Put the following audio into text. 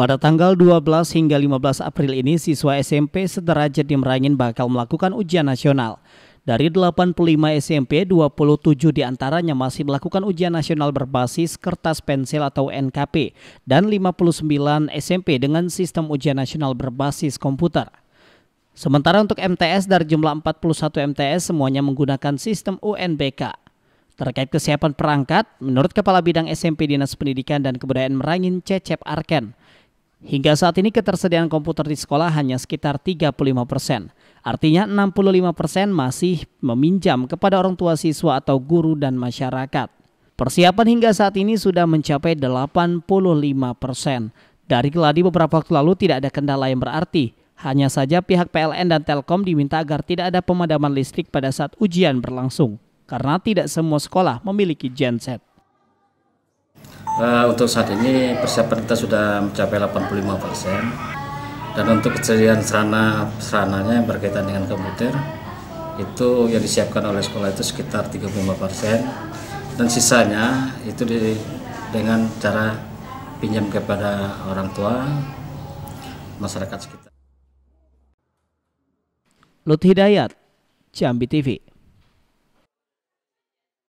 Pada tanggal 12 hingga 15 April ini, siswa SMP sederajat di Merangin bakal melakukan ujian nasional. Dari 85 SMP, 27 diantaranya masih melakukan ujian nasional berbasis kertas pensil atau NKP dan 59 SMP dengan sistem ujian nasional berbasis komputer. Sementara untuk MTS dari jumlah 41 MTS semuanya menggunakan sistem UNBK. Terkait kesiapan perangkat, menurut Kepala Bidang SMP Dinas Pendidikan dan Kebudayaan Merangin Cecep Arken, Hingga saat ini ketersediaan komputer di sekolah hanya sekitar 35 persen. Artinya 65 persen masih meminjam kepada orang tua siswa atau guru dan masyarakat. Persiapan hingga saat ini sudah mencapai 85 persen. Dari keladi beberapa waktu lalu tidak ada kendala yang berarti. Hanya saja pihak PLN dan Telkom diminta agar tidak ada pemadaman listrik pada saat ujian berlangsung. Karena tidak semua sekolah memiliki genset. Uh, untuk saat ini persiapan kita sudah mencapai 85 persen. Dan untuk kejadian serana serananya berkaitan dengan komputer itu yang disiapkan oleh sekolah itu sekitar 35 persen. Dan sisanya itu di, dengan cara pinjam kepada orang tua masyarakat sekitar. Lut Hidayat, Jambi TV.